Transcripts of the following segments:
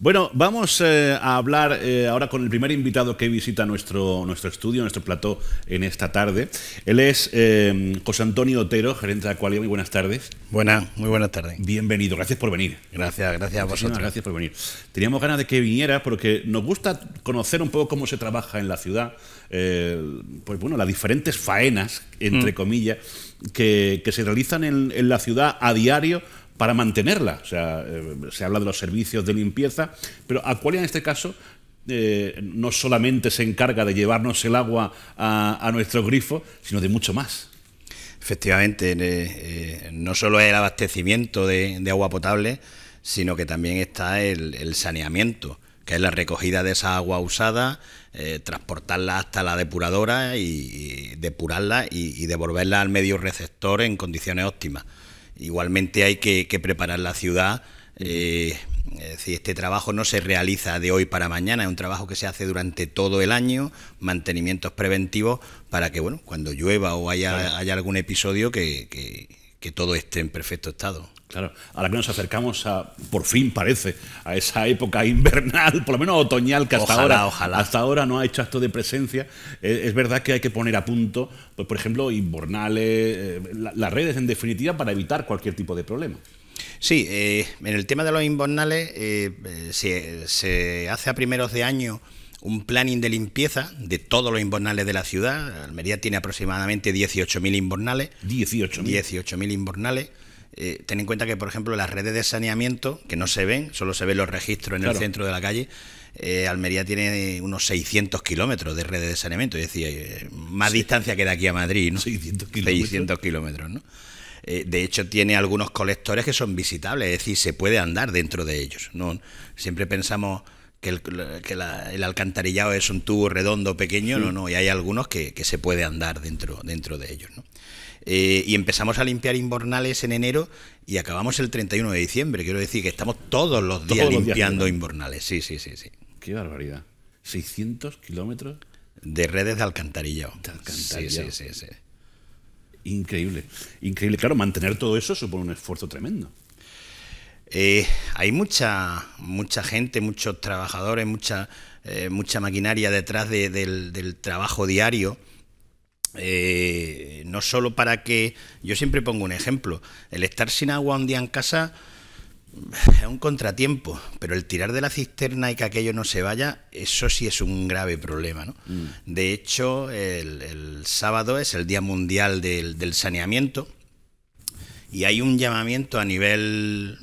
Bueno, vamos eh, a hablar eh, ahora con el primer invitado que visita nuestro, nuestro estudio, nuestro plató en esta tarde. Él es eh, José Antonio Otero, gerente de Acuario. Muy buenas tardes. Buenas, muy buenas tardes. Bienvenido, gracias por venir. Gracias, gracias a vosotros. Gracias por venir. Teníamos ganas de que viniera porque nos gusta conocer un poco cómo se trabaja en la ciudad, pues bueno, las diferentes faenas, entre mm. comillas, que, se realizan en la ciudad a diario para mantenerla. O sea, eh, se habla de los servicios de limpieza, pero Acuaria, en este caso eh, no solamente se encarga de llevarnos el agua a, a nuestro grifo, sino de mucho más. Efectivamente, eh, no solo es el abastecimiento de, agua potable, sino que también está el, saneamiento que es la recogida de esa agua usada, transportarla hasta la depuradora y, depurarla y, devolverla al medio receptor en condiciones óptimas. Igualmente hay que, preparar la ciudad. Eh, este trabajo no se realiza de hoy para mañana, es un trabajo que se hace durante todo el año, mantenimientos preventivos para que, bueno, cuando llueva o haya, algún episodio, que todo esté en perfecto estado. Claro, ahora que nos acercamos a, por fin parece, a esa época invernal, por lo menos otoñal que hasta ahora, hasta ahora no ha hecho acto de presencia. Eh, es, verdad que hay que poner a punto, pues por ejemplo, inbornales, eh, las redes en definitiva para evitar cualquier tipo de problema. Sí, eh, en el tema de los invernales se, hace a primeros de año un planning de limpieza de todos los invernales de la ciudad. Almería tiene aproximadamente 18.000 invernales. 18.000. 18.000 invernales. Eh, ten en cuenta que, por ejemplo, las redes de saneamiento, que no se ven, solo se ven los registros en el centro de la calle, eh, Almería tiene unos 600 kilómetros de redes de saneamiento, es decir, eh, más distancia que de aquí a Madrid, ¿no? 600 kilómetros. 600 de hecho, tiene algunos colectores que son visitables, es decir, se puede andar dentro de ellos. ¿no? Siempre pensamos que, el, alcantarillado es un tubo redondo pequeño, no, no, y hay algunos que, que se puede andar dentro, dentro de ellos. ¿no? Eh, y empezamos a limpiar inbornales en enero y acabamos el 31 de diciembre. Quiero decir que estamos todos los días limpiando inbornales. Sí, sí, sí, sí. Qué barbaridad. 600 kilómetros de redes de alcantarillado. Increíble, increíble. Claro, mantener todo eso supone un esfuerzo tremendo. Eh, hay mucha, mucha gente, muchos trabajadores, mucha, eh, mucha maquinaria detrás del, trabajo diario eh, no solo para que. Yo siempre pongo un ejemplo. El estar sin agua un día en casa es un contratiempo, pero el tirar de la cisterna y que aquello no se vaya, eso sí es un grave problema. ¿no? Mm. De hecho, el, sábado es el Día Mundial del, Saneamiento y hay un llamamiento a nivel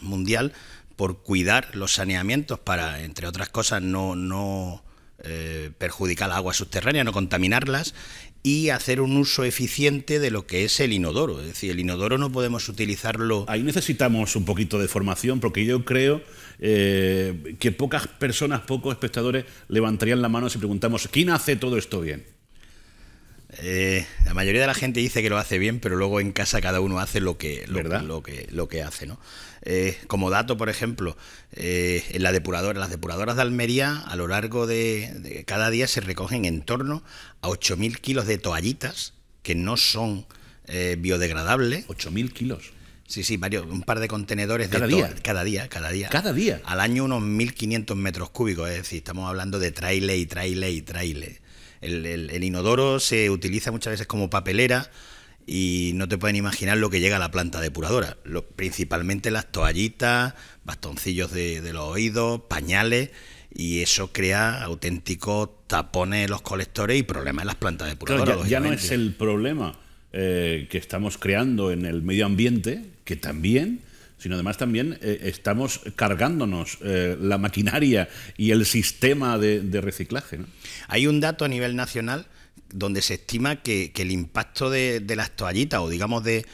mundial por cuidar los saneamientos para, entre otras cosas, no, eh, perjudicar las agua subterránea no contaminarlas y hacer un uso eficiente de lo que es el inodoro. Es decir, el inodoro no podemos utilizarlo. Ahí necesitamos un poquito de formación porque yo creo eh, que pocas personas, pocos espectadores levantarían la mano si preguntamos, ¿quién hace todo esto bien? Eh, la mayoría de la gente dice que lo hace bien, pero luego en casa cada uno hace lo que, lo, lo, que, lo que hace, ¿no? Eh, como dato, por ejemplo, eh, en la depuradora, las depuradoras de Almería a lo largo de, cada día se recogen en torno a 8.000 kilos de toallitas que no son biodegradables. 8.000 kilos. Sí, sí, varios, un par de contenedores cada de día. Cada día, cada día. Cada día. Al año unos 1.500 metros cúbicos, es decir, estamos hablando de trailer y trailer y trailer. El, inodoro se utiliza muchas veces como papelera y no te pueden imaginar lo que llega a la planta depuradora. principalmente las toallitas, bastoncillos de, los oídos, pañales, y eso crea auténticos tapones en los colectores y problemas en las plantas depuradoras. ya, no es el problema eh, que estamos creando en el medio ambiente, que también, sino además también eh, estamos cargándonos eh, la maquinaria y el sistema de, reciclaje. Hay un dato a nivel nacional donde se estima que, el impacto de, las toallitas o digamos de,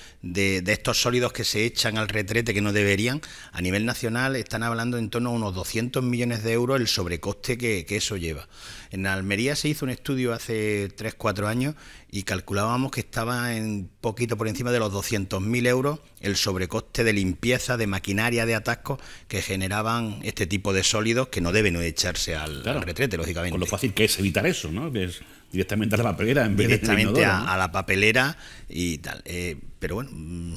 estos sólidos que se echan al retrete que no deberían, a nivel nacional están hablando en torno a unos 200 millones de euros el sobrecoste que, que eso lleva. En Almería se hizo un estudio hace 3-4 años y calculábamos que estaba en poquito por encima de los 200.000 euros el sobrecoste de limpieza, de maquinaria, de atascos que generaban este tipo de sólidos que no deben echarse al, retrete, lógicamente. Con lo fácil que es evitar eso, ¿no? Que es directamente a la papelera en vez este directamente de a, a, la papelera y tal. Eh, pero bueno, mm,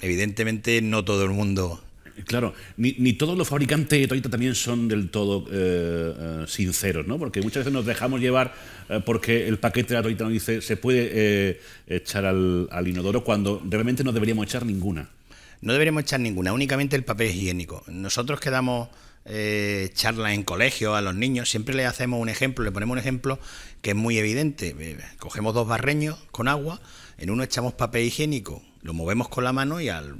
evidentemente no todo el mundo Claro, ni, todos los fabricantes de Toyota también son del todo eh, eh, sinceros, ¿no? Porque muchas veces nos dejamos llevar eh, porque el paquete de la Toyota nos dice se puede echar al, inodoro cuando realmente no deberíamos echar ninguna. No deberíamos echar ninguna, únicamente el papel higiénico. Nosotros quedamos... Eh, charlas en colegio a los niños, siempre le hacemos un ejemplo, le ponemos un ejemplo que es muy evidente. Cogemos dos barreños con agua, en uno echamos papel higiénico lo movemos con la mano y al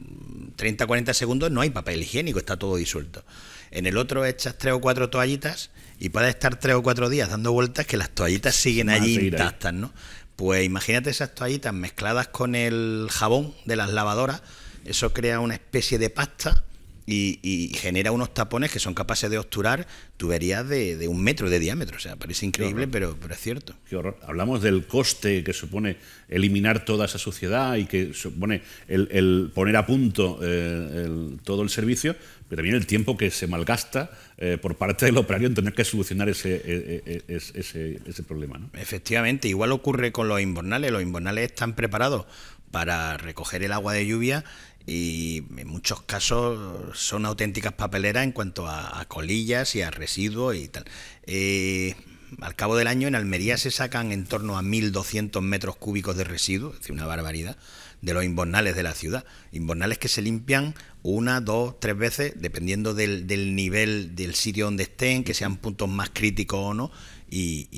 30-40 segundos no hay papel higiénico, está todo disuelto. En el otro echas tres o cuatro toallitas y puede estar tres o cuatro días dando vueltas que las toallitas siguen allí intactas, ¿no? Pues imagínate esas toallitas mezcladas con el jabón de las lavadoras, eso crea una especie de pasta y, genera unos tapones que son capaces de obturar tuberías de, un metro de diámetro. O sea, parece increíble, pero, es cierto. Qué horror. Hablamos del coste que supone eliminar toda esa suciedad y que supone el, poner a punto eh, todo el servicio, pero también el tiempo que se malgasta eh, por parte del operario en tener que solucionar ese, e, e, e, problema. Efectivamente, igual ocurre con los inbornales. Los inbornales están preparados para recoger el agua de lluvia y en muchos casos son auténticas papeleras en cuanto a, colillas y a residuos y tal. Eh, al cabo del año en Almería se sacan en torno a 1.200 metros cúbicos de residuos, es decir, una barbaridad, de los inbornales de la ciudad. Inbornales que se limpian una, dos, tres veces, dependiendo del, nivel del sitio donde estén, que sean puntos más críticos o no, y,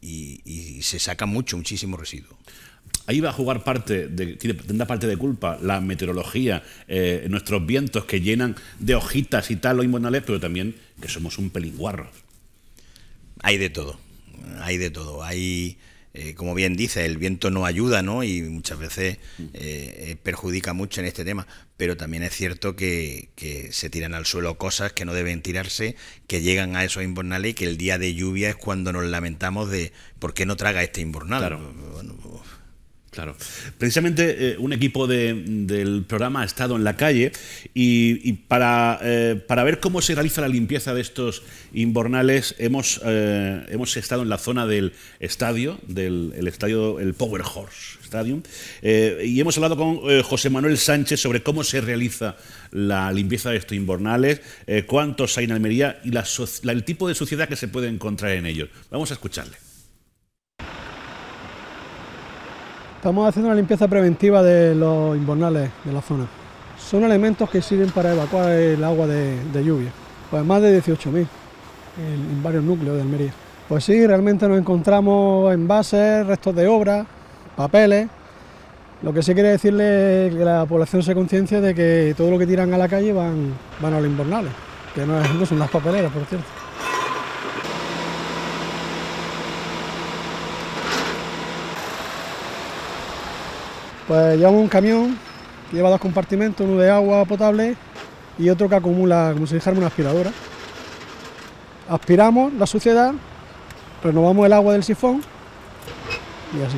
y se saca mucho, muchísimo residuo ahí va a jugar parte de, tendrá parte de culpa la meteorología, eh, nuestros vientos que llenan de hojitas y tal los invernales, pero también que somos un peliguarro Hay de todo, hay de todo. Hay, eh, como bien dice, el viento no ayuda, ¿no? Y muchas veces eh, perjudica mucho en este tema. Pero también es cierto que, se tiran al suelo cosas que no deben tirarse, que llegan a esos invernales y que el día de lluvia es cuando nos lamentamos de por qué no traga este invernal. Claro. Claro. Precisamente eh, un equipo del programa ha estado en la calle y, para, eh, para, ver cómo se realiza la limpieza de estos inbornales hemos, eh, hemos estado en la zona del estadio, del el estadio, el Power Horse Stadium, y hemos hablado con José Manuel Sánchez sobre cómo se realiza la limpieza de estos inbornales, cuántos hay en Almería y el tipo de suciedad que se puede encontrar en ellos. Vamos a escucharle. Estamos haciendo una limpieza preventiva de los invernales de la zona. Son elementos que sirven para evacuar el agua de, lluvia. Pues más de 18.000 en varios núcleos de Almería. Pues sí, realmente nos encontramos envases, restos de obra, papeles. Lo que sí quiere decirle que la población se conciencia de que todo lo que tiran a la calle van, van a los invernales, que no son las papeleras, por cierto. pues llevamos un camión que lleva dos compartimentos, uno de agua potable y otro que acumula, como si dejarme una aspiradora. Aspiramos la suciedad, renovamos el agua del sifón y así.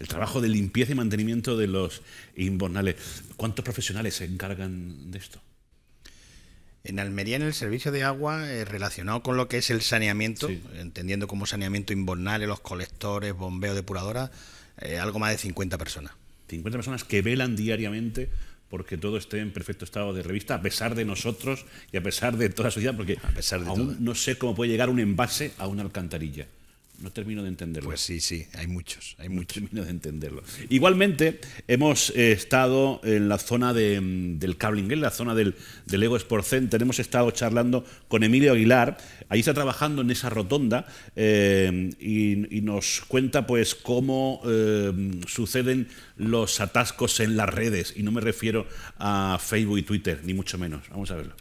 el trabajo de limpieza y mantenimiento de los invernales. ¿Cuántos profesionales se encargan de esto? En Almería, en el servicio de agua, eh, relacionado con lo que es el saneamiento, entendiendo como saneamiento invernal, los colectores, bombeo, depuradora, eh, algo más de 50 personas. 50 personas que velan diariamente porque todo esté en perfecto estado de revista, a pesar de nosotros y a pesar de toda la sociedad, porque aún no sé cómo puede llegar un envase a una alcantarilla. No termino de entenderlo. Pues sí, sí, hay muchos, hay muchos. No termino de entenderlo. Igualmente, hemos eh, estado en la zona mm, del Cabling, en la zona del, Ego Sport Center, hemos estado charlando con Emilio Aguilar, ahí está trabajando en esa rotonda eh, y, nos cuenta pues cómo eh, suceden los atascos en las redes, y no me refiero a Facebook y Twitter, ni mucho menos. Vamos a verlo.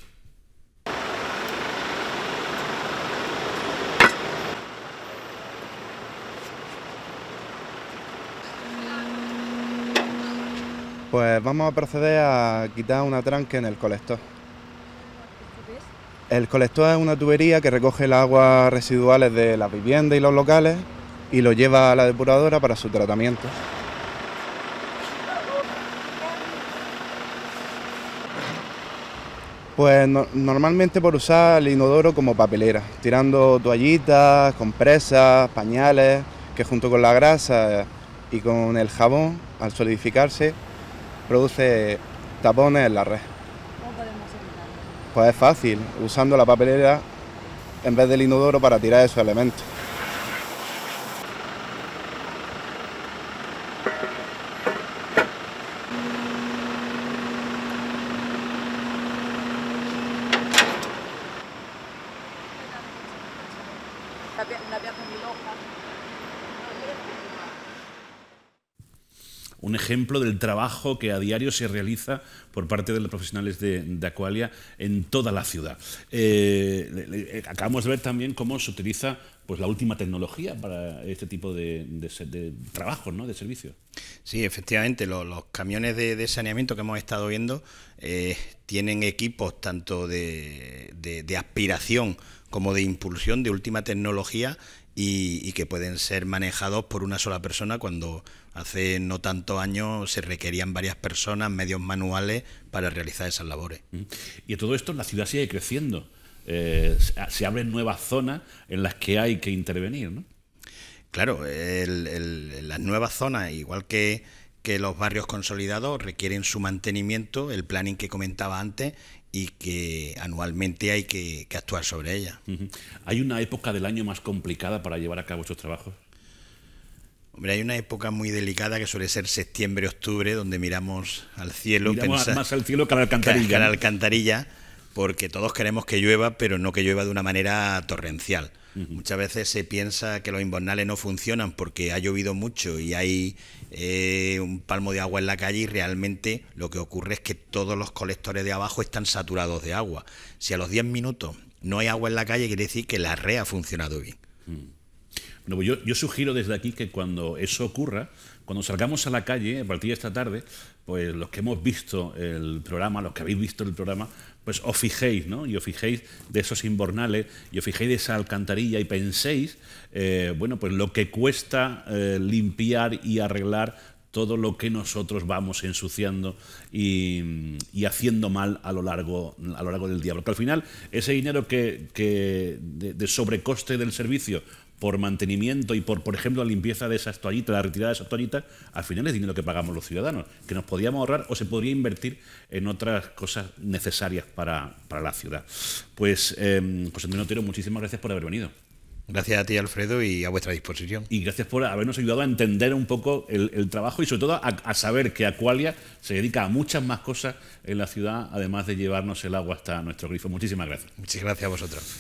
Pues vamos a proceder a quitar una tranque en el colector. El colector es una tubería que recoge las aguas residuales de las viviendas y los locales y lo lleva a la depuradora para su tratamiento. Pues normalmente por usar el inodoro como papelera, tirando toallitas, compresas, pañales, que junto con la grasa y con el jabón, al solidificarse, produce tapones en la red. ¿Cómo podemos Pues es fácil, usando la papelera en vez del inodoro para tirar esos elementos. un ejemplo del trabajo que a diario se realiza por parte de los profesionales de, Acualia en toda la ciudad. Eh, eh, acabamos de ver también cómo se utiliza pues la última tecnología para este tipo de, trabajos, ¿no? de servicios. Sí, efectivamente, los, camiones de, saneamiento que hemos estado viendo eh, tienen equipos tanto de aspiración como de impulsión de última tecnología y, que pueden ser manejados por una sola persona cuando hace no tanto años se requerían varias personas, medios manuales para realizar esas labores. Mm. Y todo esto la ciudad sigue creciendo. Eh, se abren nuevas zonas en las que hay que intervenir, ¿no? Claro, las nuevas zonas, igual que que los barrios consolidados requieren su mantenimiento, el planning que comentaba antes, y que anualmente hay que, actuar sobre ella. ¿Hay una época del año más complicada para llevar a cabo estos trabajos? Hombre, hay una época muy delicada que suele ser septiembre, octubre, donde miramos al cielo. Miramos más al cielo que a la alcantarilla. Que a la alcantarilla, porque todos queremos que llueva, pero no que llueva de una manera torrencial. Muchas veces se piensa que los invernales no funcionan porque ha llovido mucho y hay eh, un palmo de agua en la calle y realmente lo que ocurre es que todos los colectores de abajo están saturados de agua. Si a los 10 minutos no hay agua en la calle, quiere decir que la red ha funcionado bien. Mm. Pues yo, yo, sugiero desde aquí que cuando eso ocurra, cuando salgamos a la calle, a partir de esta tarde, pues los que hemos visto el programa, los que habéis visto el programa, pues os fijéis, ¿no? Y os fijéis de esos inbornales, y os fijéis de esa alcantarilla y penséis, eh, bueno, pues lo que cuesta eh, limpiar y arreglar todo lo que nosotros vamos ensuciando y, haciendo mal a lo, largo, a lo largo del día. Porque al final ese dinero que, de sobrecoste del servicio por mantenimiento y por, por ejemplo, la limpieza de esas toallitas, la retirada de esas toallitas, al final es dinero que pagamos los ciudadanos, que nos podíamos ahorrar o se podría invertir en otras cosas necesarias para, la ciudad. Pues, em, José Antonio muchísimas gracias por haber venido. Gracias a ti, Alfredo, y a vuestra disposición. Y gracias por habernos ayudado a entender un poco el, trabajo y sobre todo a, saber que Acualia se dedica a muchas más cosas en la ciudad, además de llevarnos el agua hasta nuestro grifo. Muchísimas gracias. Muchas gracias a vosotros.